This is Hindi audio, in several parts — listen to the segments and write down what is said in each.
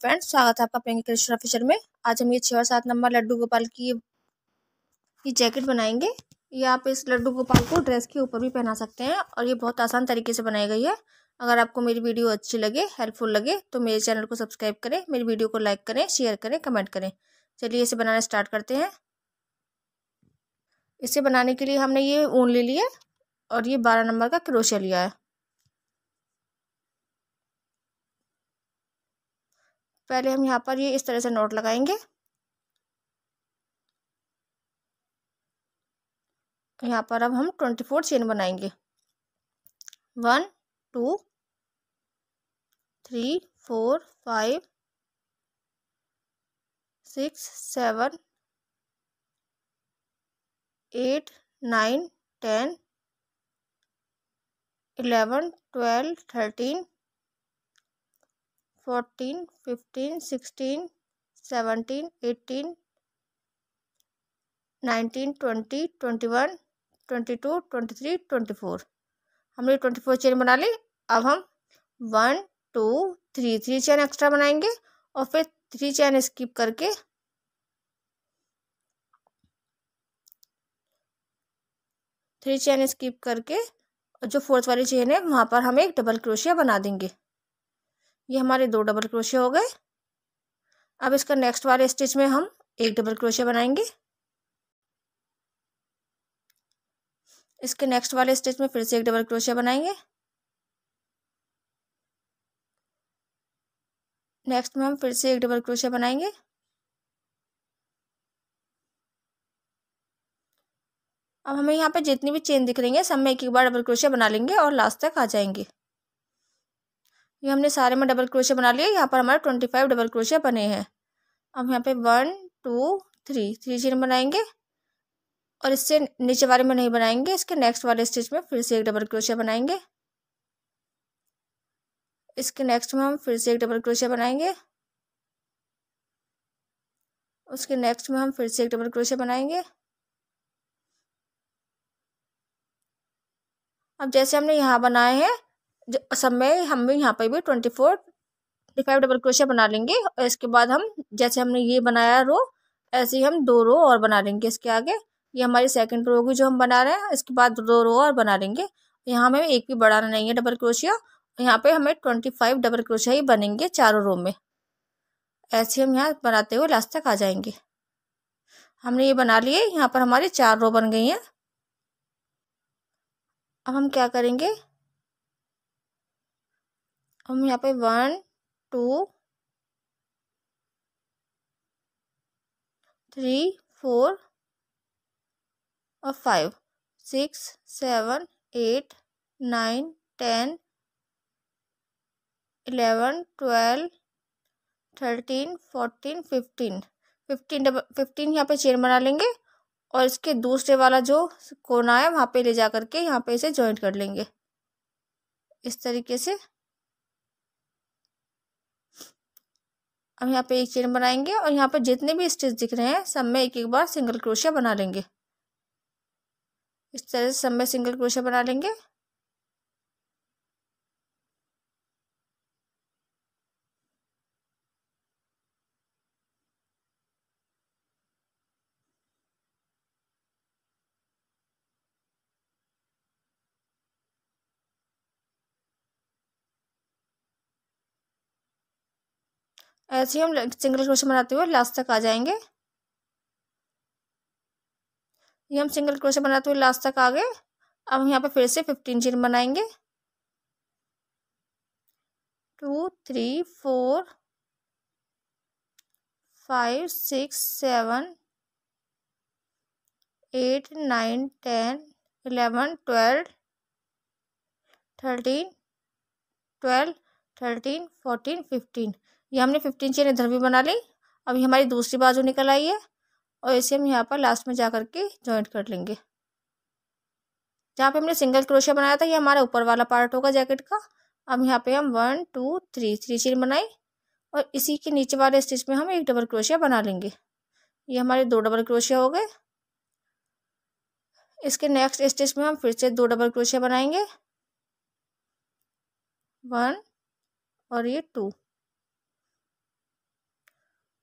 फ्रेंड्स स्वागत है आपका पेंगे कृष्ण ऑफिसर में आज हम ये छः और सात नंबर लड्डू गोपाल की ये जैकेट बनाएंगे ये आप इस लड्डू गोपाल को ड्रेस के ऊपर भी पहना सकते हैं और ये बहुत आसान तरीके से बनाई गई है अगर आपको मेरी वीडियो अच्छी लगे हेल्पफुल लगे तो मेरे चैनल को सब्सक्राइब करें मेरी वीडियो को लाइक करें शेयर करें कमेंट करें चलिए इसे बनाना स्टार्ट करते हैं इसे बनाने के लिए हमने ये ऊन ले लिया और ये बारह नंबर का क्रोशिया लिया है पहले हम यहाँ पर ये इस तरह से नोट लगाएंगे यहाँ पर अब हम ट्वेंटी फोर चेन बनाएंगे one two three four five six seven eight nine ten eleven twelve thirteen fourteen fifteen sixteen seventeen eighteen nineteen twenty twenty one twenty two twenty three twenty four हमने ट्वेंटी फोर चेन बना ली अब हम one two three three chain extra बनाएंगे और फिर थ्री चेन स्किप करके थ्री चेन स्किप करके और जो फोर्थ वाली चेन है वहाँ पर हम एक डबल क्रोशिया बना देंगे ये हमारे दो डबल क्रोशे हो गए अब इसका नेक्स्ट वाले स्टिच में हम एक डबल क्रोशे बनाएंगे इसके नेक्स्ट वाले स्टिच में फिर से एक डबल क्रोशिया बनाएंगे नेक्स्ट में हम फिर से एक डबल क्रोशिया बनाएंगे अब हमें यहाँ पे जितनी भी चेन दिख रही है सब में एक एक बार डबल क्रोशिया बना लेंगे और लास्ट तक आ जाएंगे ये हमने सारे में डबल क्रोशिया बना लिया यहाँ पर हमारे ट्वेंटी फाइव डबल क्रोशिया बने हैं अब यहाँ पे one two three three chain बनाएंगे और इससे नीचे वाले में नहीं बनाएंगे इसके नेक्स्ट वाले स्टिच में फिर से एक डबल क्रोशिया बनाएंगे इसके नेक्स्ट में हम फिर से एक डबल क्रोशिया बनाएंगे उसके नेक्स्ट में हम फिर से एक डबल क्रोशिया बनाएंगे अब जैसे हमने यहाँ बनाए हैं सब में हम भी यहाँ पर भी twenty four twenty five double क्रोशिया बना लेंगे और इसके बाद हम जैसे हमने ये बनाया रो ऐसे ही हम दो रो और बना लेंगे इसके आगे ये हमारी सेकंड रो होगी जो हम बना रहे हैं इसके बाद दो रो और बना लेंगे यहाँ हमें एक भी बढ़ाना नहीं है डबल क्रोशिया यहाँ पे हमें ट्वेंटी फाइव डबल क्रोशिया ही बनेंगे चारों रो में ऐसे हम यहाँ बनाते हुए लास्ट तक आ जाएंगे हमने ये बना लिए यहाँ पर हमारी चार रो बन गई हैं अब हम क्या करेंगे हम यहाँ पे वन टू थ्री फोर और five six seven eight nine ten eleven twelve thirteen fourteen fifteen fifteen double fifteen यहाँ पे चेन बना लेंगे और इसके दूसरे वाला जो कोना है वहाँ पे ले जा करके यहाँ पे इसे ज्वाइंट कर लेंगे इस तरीके से हम यहाँ पे एक चेन बनाएंगे और यहाँ पे जितने भी स्टिच दिख रहे हैं सब में एक एक बार सिंगल क्रोशिया बना लेंगे इस तरह से सब में सिंगल क्रोशिया बना लेंगे ऐसे हम सिंगल क्रोशे बनाते हुए लास्ट तक आ जाएंगे ये हम सिंगल क्रोशे बनाते हुए लास्ट तक आ गए अब हम यहाँ पे फिर से फिफ्टीन चेन बनाएंगे two three four five six seven eight nine ten eleven twelve thirteen twelve thirteen fourteen fifteen ये हमने फिफ्टीन चेन इधर भी बना ली अभी हमारी दूसरी बाजू निकल आई है और इसे हम यहाँ पर लास्ट में जा कर के जॉइंट कर लेंगे जहाँ पे हमने सिंगल क्रोशिया बनाया था ये हमारा ऊपर वाला पार्ट होगा जैकेट का अब यहाँ पे हम one two three three chain बनाई और इसी के नीचे वाले स्टिच में हम एक डबल क्रोशिया बना लेंगे ये हमारे दो डबल क्रोशिया हो गए इसके नेक्स्ट स्टिच में हम फिर से दो डबल क्रोशिया बनाएंगे वन और ये टू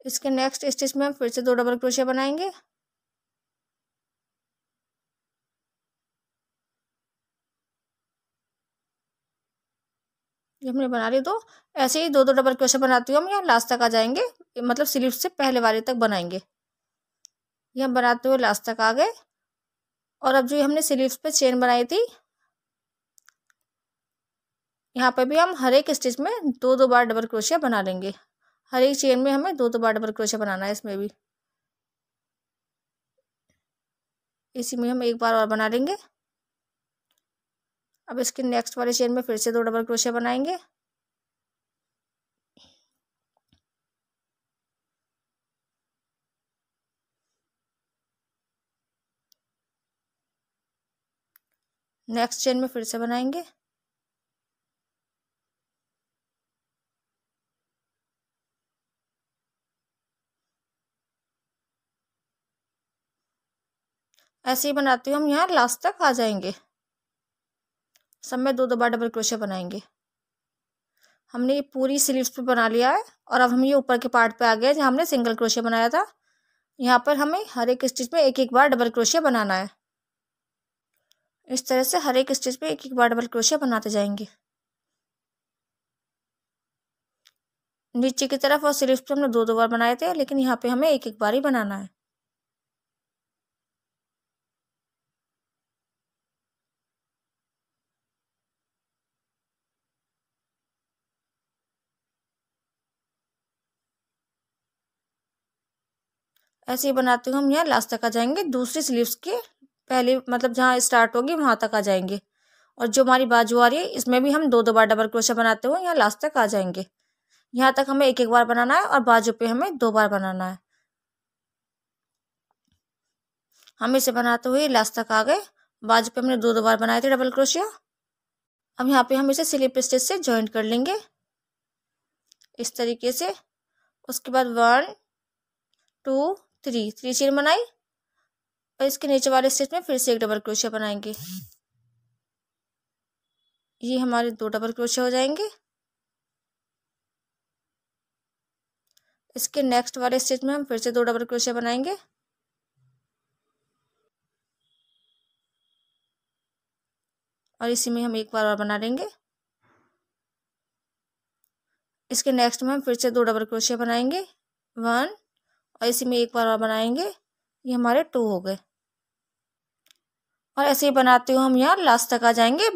इसके नेक्स्ट स्टिच में हम फिर से दो डबल क्रोशिया बनाएंगे ये हमने बना ली दो ऐसे ही दो दो डबल क्रोशिया बनाती हुए हम यहाँ लास्ट तक आ जाएंगे मतलब स्लीव से पहले वाले तक बनाएंगे ये हम बनाते हुए लास्ट तक आ गए और अब जो हमने स्लीव्स पे चेन बनाई थी यहाँ पे भी हम हर एक स्टिच में दो दो बार डबल क्रोशिया बना लेंगे हर एक चेन में हमें दो दो बार डबल क्रोशिया बनाना है इसमें भी इसी में हम एक बार और बना लेंगे अब इसके नेक्स्ट वाले चेन में फिर से दो डबल क्रोशिया बनाएंगे नेक्स्ट चेन में फिर से बनाएंगे ऐसे ही बनाते हुए हम यहाँ लास्ट तक आ जाएंगे सब में दो दो बार डबल क्रोशे बनाएंगे हमने ये पूरी स्लीव्स पे बना लिया है और अब हम ये ऊपर के पार्ट पे आ गए जहाँ हमने सिंगल क्रोशे बनाया था यहाँ पर हमें हर एक स्टिच में एक एक बार डबल क्रोशे बनाना है इस तरह से हर एक स्टिच में एक एक बार डबल क्रोशिया बनाते जाएंगे नीचे की तरफ और स्लीव्स पे हमने दो दो बार बनाए थे लेकिन यहाँ पे हमें एक एक बार ही बनाना है ऐसे ही बनाते हुए हम यहाँ लास्ट तक आ जाएंगे दूसरी स्लीव्स के पहले मतलब जहाँ स्टार्ट होगी वहाँ तक आ जाएंगे और जो हमारी बाजू आ रही है इसमें भी हम दो दो बार डबल क्रोशा बनाते हुए यहाँ लास्ट तक आ जाएंगे यहाँ तक हमें एक एक बार बनाना है और बाजू पे हमें दो बार बनाना है हम इसे बनाते हुए लास्ट तक आ गए बाजू पे हमने दो दो बार बनाए थे डबल क्रोशिया अब यहाँ पे हम इसे स्लिप स्टिच से ज्वाइंट कर लेंगे इस तरीके से उसके बाद one two three three chain बनाई और इसके नीचे वाले स्टेप में फिर से एक डबल क्रोशिया बनाएंगे ये हमारे दो डबल क्रोशिया हो जाएंगे इसके नेक्स्ट वाले स्टेज में हम फिर से दो डबल क्रोशिया बनाएंगे और इसी में हम एक बार और बना लेंगे इसके नेक्स्ट में हम फिर से दो डबल क्रोशिया बनाएंगे वन और इसी में एक बार और बनाएंगे ये हमारे टू हो गए और ऐसे ही बनाते हुए हम यहाँ लास्ट तक आ जाएंगे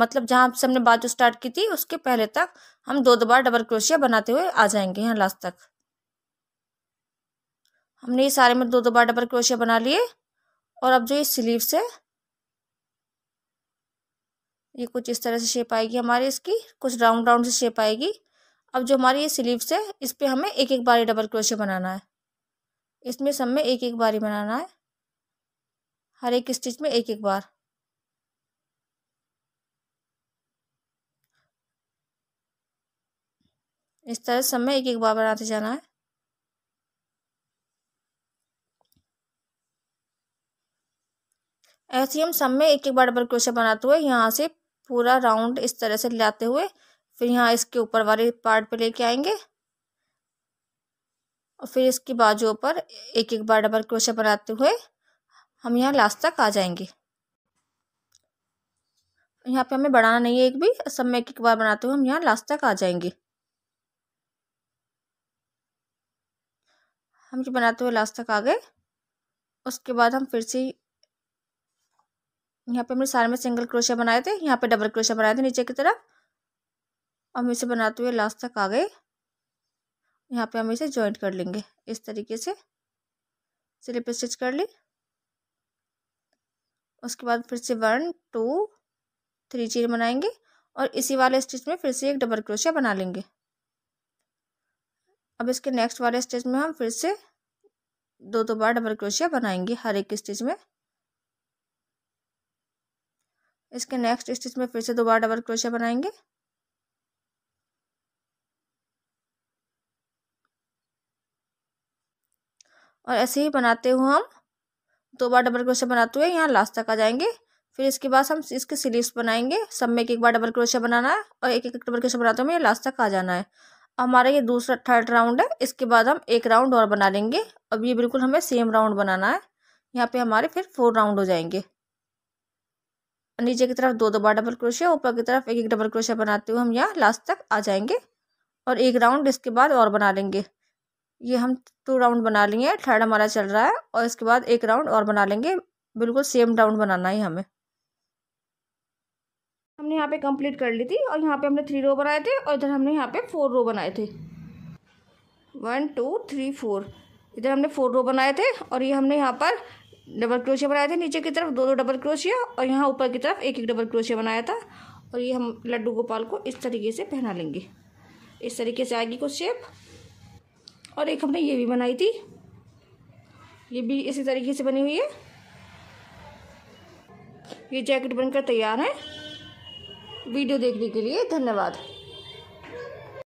मतलब जहाँ से हमने बाजू स्टार्ट की थी उसके पहले तक हम दो दो बार डबल क्रोशिया बनाते हुए आ जाएंगे यहाँ लास्ट तक हमने ये सारे में दो दो बार डबल क्रोशिया बना लिए और अब जो ये स्लीव्स है ये कुछ इस तरह से शेप आएगी हमारी इसकी कुछ राउंड राउंड से शेप आएगी अब जो हमारी ये स्लीव्स है इस पर हमें एक एक बार डबल क्रोशिया बनाना है इसमें सब में एक एक बार ही बनाना है हर एक स्टिच में एक एक बार इस तरह सब में एक एक बार बनाते जाना है ऐसे हम सब में एक एक बार डबल क्रोशे बनाते हुए यहाँ से पूरा राउंड इस तरह से लाते हुए फिर यहाँ इसके ऊपर वाले पार्ट पे लेके आएंगे और फिर इसकी बाजुओं पर एक एक बार डबल क्रोशे बनाते हुए हम यहाँ लास्ट तक आ जाएंगे यहाँ पे हमें बढ़ाना नहीं है एक भी सब में एक एक बार बनाते हुए हम यहाँ लास्ट तक आ जाएंगे हम ये बनाते हुए लास्ट तक आ गए उसके बाद हम फिर से यहाँ पे हमने सारे में सिंगल क्रोशिया बनाए थे यहाँ पे डबल क्रोशिया बनाए थे नीचे की तरफ हम इसे बनाते हुए लास्ट तक आ गए यहाँ पे हम इसे जॉइंट कर लेंगे इस तरीके से स्लिप स्टिच कर ली उसके बाद फिर से वन टू थ्री चेन बनाएंगे और इसी वाले स्टिच में फिर से एक डबल क्रोशिया बना लेंगे अब इसके नेक्स्ट वाले स्टिच में हम फिर से दो दो बार डबल क्रोशिया बनाएंगे हर एक स्टिच में इसके नेक्स्ट स्टिच में फिर से दो बार डबल क्रोशिया बनाएंगे और ऐसे ही बनाते हुए हम दो बार डबल क्रोशिया बनाते हुए यहाँ लास्ट तक आ जाएंगे फिर इसके बाद हम इसके सिलीव्स बनाएंगे सब में एक एक बार डबल क्रोशिया बनाना है और एक एक डबल क्रोशिया बनाते हुए लास्ट तक आ जाना है हमारा ये दूसरा थर्ड राउंड है इसके बाद हम एक राउंड और बना लेंगे अब ये बिल्कुल हमें सेम राउंड बनाना है यहाँ पे हमारे फिर फोर राउंड हो जाएंगे नीचे की तरफ दो दो बार डबल क्रोशिया ऊपर की तरफ एक एक डबल क्रोशिया बनाते हुए हम यहाँ लास्ट तक आ जाएंगे और एक राउंड इसके बाद और बना लेंगे ये हम टू राउंड बना लिए हैं थर्ड हमारा चल रहा है और इसके बाद एक राउंड और बना लेंगे बिल्कुल सेम राउंड बनाना है हमें हमने यहाँ पे कंप्लीट कर ली थी और यहाँ पे हमने थ्री रो बनाए थे और इधर हमने यहाँ पे फोर रो बनाए थे वन टू थ्री फोर इधर हमने फोर रो बनाए थे और ये हमने यहाँ पर डबल क्रोशिया बनाए थे नीचे की तरफ दो दो डबल क्रोशिया और यहाँ ऊपर की तरफ एक एक डबल क्रोशिया बनाया था और ये हम लड्डू गोपाल को इस तरीके से पहना लेंगे इस तरीके से आएगी कुछ शेप और एक हमने ये भी बनाई थी ये भी इसी तरीके से बनी हुई है ये जैकेट बनकर तैयार है वीडियो देखने के लिए धन्यवाद